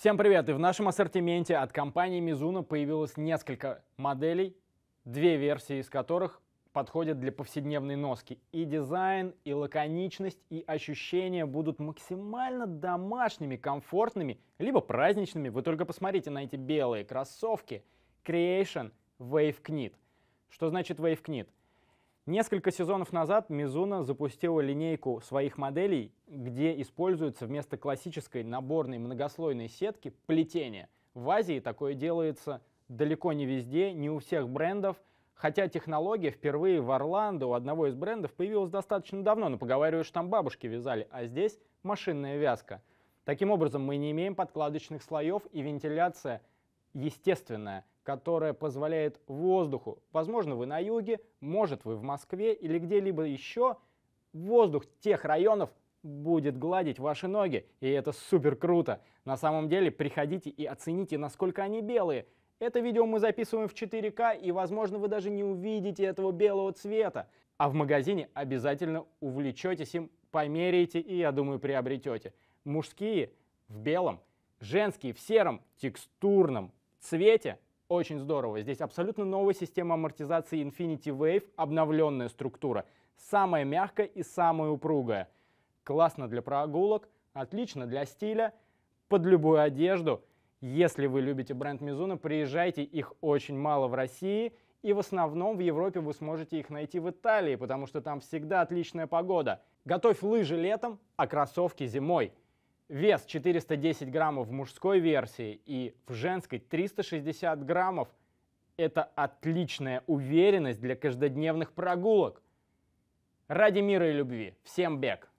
Всем привет! И в нашем ассортименте от компании Mizuno появилось несколько моделей, две версии из которых подходят для повседневной носки. И дизайн, и лаконичность, и ощущения будут максимально домашними, комфортными, либо праздничными. Вы только посмотрите на эти белые кроссовки Creation Wave Knit. Что значит Wave Knit? Несколько сезонов назад Mizuno запустила линейку своих моделей, где используется вместо классической наборной многослойной сетки плетение. В Азии такое делается далеко не везде, не у всех брендов, хотя технология впервые в Орландо у одного из брендов появилась достаточно давно, но поговаривают, что там бабушки вязали, а здесь машинная вязка. Таким образом, мы не имеем подкладочных слоев и вентиляция естественная, которая позволяет воздуху, возможно, вы на юге, может, вы в Москве или где-либо еще, воздух тех районов будет гладить ваши ноги, и это супер круто. На самом деле, приходите и оцените, насколько они белые. Это видео мы записываем в 4К, и, возможно, вы даже не увидите этого белого цвета. А в магазине обязательно увлечетесь им, померяете и, я думаю, приобретете. Мужские в белом, женские в сером текстурном цвете очень здорово. Здесь абсолютно новая система амортизации Infinity Wave, обновленная структура. Самая мягкая и самая упругая. Классно для прогулок, отлично для стиля, под любую одежду. Если вы любите бренд Mizuno, приезжайте, их очень мало в России, и в основном в Европе вы сможете их найти в Италии, потому что там всегда отличная погода. Готовь лыжи летом, а кроссовки зимой – Вес 410 граммов в мужской версии и в женской 360 граммов – это отличная уверенность для каждодневных прогулок. Ради мира и любви. Всем бег!